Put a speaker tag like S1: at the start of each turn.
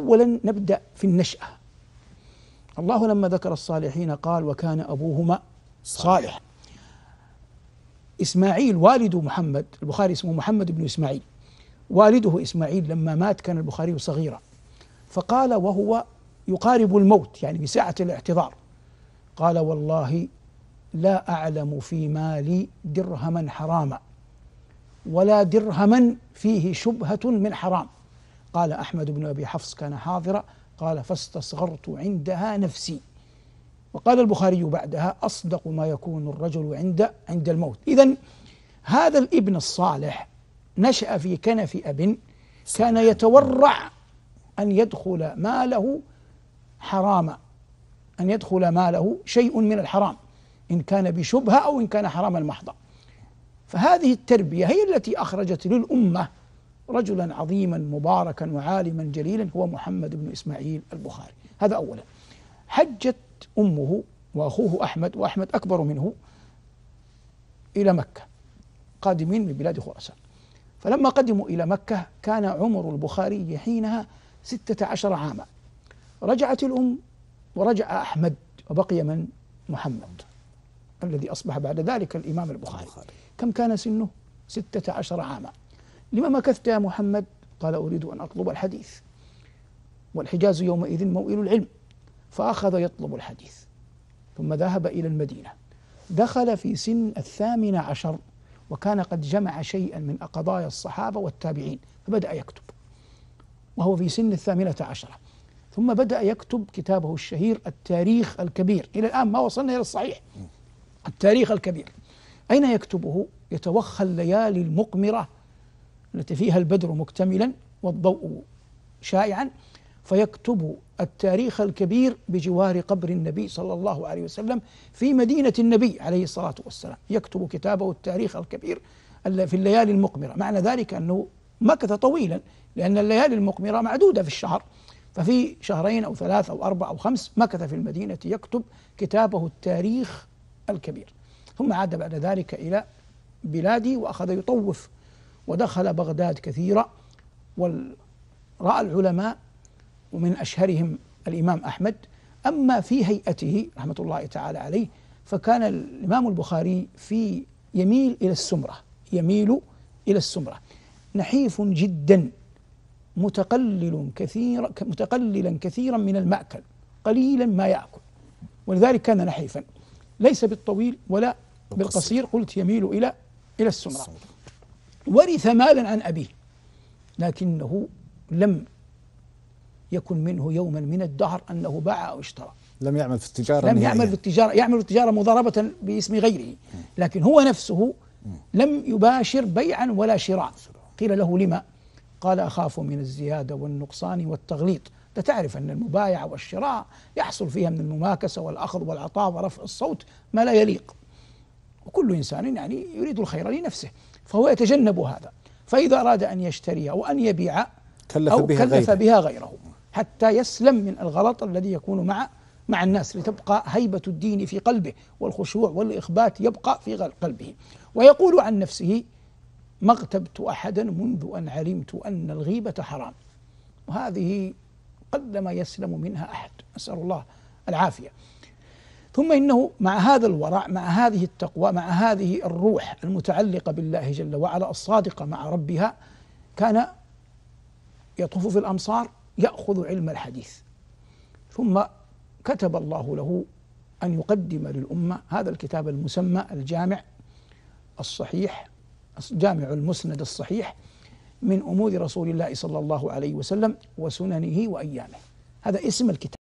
S1: أولا نبدأ في النشأة الله لما ذكر الصالحين قال وكان أبوهما صالح إسماعيل والد محمد البخاري اسمه محمد بن إسماعيل والده إسماعيل لما مات كان البخاري صغيرا فقال وهو يقارب الموت يعني بساعة الاعتذار قال والله لا أعلم في مالي درهما حراما ولا درهما فيه شبهة من حرام قال أحمد بن أبي حفص كان حاضرا قال فاستصغرت عندها نفسي وقال البخاري بعدها أصدق ما يكون الرجل عند عند الموت إذا هذا الابن الصالح نشأ في كنف أب كان يتورع أن يدخل ماله حراما أن يدخل ماله شيء من الحرام إن كان بشبهة أو إن كان حراما محضا فهذه التربية هي التي أخرجت للأمة رجلا عظيما مباركا وعالما جليلا هو محمد بن إسماعيل البخاري هذا أولا حجت أمه وأخوه أحمد وأحمد أكبر منه إلى مكة قادمين من بلاد خراسان فلما قدموا إلى مكة كان عمر البخاري حينها ستة عشر عاما رجعت الأم ورجع أحمد وبقي من محمد الذي أصبح بعد ذلك الإمام البخاري كم كان سنه ستة عشر عاما لما مكثت يا محمد قال أريد أن أطلب الحديث والحجاز يومئذ موئل العلم فأخذ يطلب الحديث ثم ذهب إلى المدينة دخل في سن الثامن عشر وكان قد جمع شيئا من قضايا الصحابة والتابعين فبدأ يكتب وهو في سن الثامنة عشرة ثم بدأ يكتب كتابه الشهير التاريخ الكبير إلى الآن ما وصلنا إلى الصحيح التاريخ الكبير أين يكتبه؟ يتوخى الليالي المقمرة التي فيها البدر مكتملا والضوء شائعا فيكتب التاريخ الكبير بجوار قبر النبي صلى الله عليه وسلم في مدينة النبي عليه الصلاة والسلام يكتب كتابه التاريخ الكبير في الليالي المقمرة معنى ذلك أنه مكث طويلا لأن الليالي المقمرة معدودة في الشهر ففي شهرين أو ثلاث أو أربع أو خمس مكث في المدينة يكتب كتابه التاريخ الكبير ثم عاد بعد ذلك إلى بلادي وأخذ يطوف ودخل بغداد كثيرا ورأى العلماء ومن أشهرهم الإمام أحمد أما في هيئته رحمة الله تعالى عليه فكان الإمام البخاري في يميل إلى السمرة يميل إلى السمرة نحيف جدا متقلل كثيرا متقللا كثيرا من المأكل قليلا ما يأكل ولذلك كان نحيفا ليس بالطويل ولا بالقصير قلت يميل إلى إلى السمرة ورث مالا عن أبيه لكنه لم يكن منه يوما من الدهر أنه باع أو اشترى لم يعمل في التجارة لم يعمل في التجارة يعمل في التجارة مضاربة باسم غيره لكن هو نفسه لم يباشر بيعا ولا شراء قيل له لما قال أخاف من الزيادة والنقصان والتغليط أنت تعرف أن المبايعة والشراء يحصل فيها من المماكسة والأخذ والعطاء ورفع الصوت ما لا يليق وكل إنسان يعني يريد الخير لنفسه فهو يتجنب هذا فإذا أراد أن يشتري أو أن يبيع كلف أو بها كلف غيره. بها غيره حتى يسلم من الغلط الذي يكون مع مع الناس لتبقى هيبة الدين في قلبه والخشوع والإخبات يبقى في قلبه ويقول عن نفسه ما اغتبت أحدا منذ أن علمت أن الغيبة حرام وهذه قلما يسلم منها أحد نسأل الله العافية ثم انه مع هذا الورع مع هذه التقوى مع هذه الروح المتعلقه بالله جل وعلا الصادقه مع ربها كان يطوف في الامصار ياخذ علم الحديث ثم كتب الله له ان يقدم للامه هذا الكتاب المسمى الجامع الصحيح جامع المسند الصحيح من امور رسول الله صلى الله عليه وسلم وسننه وايامه هذا اسم الكتاب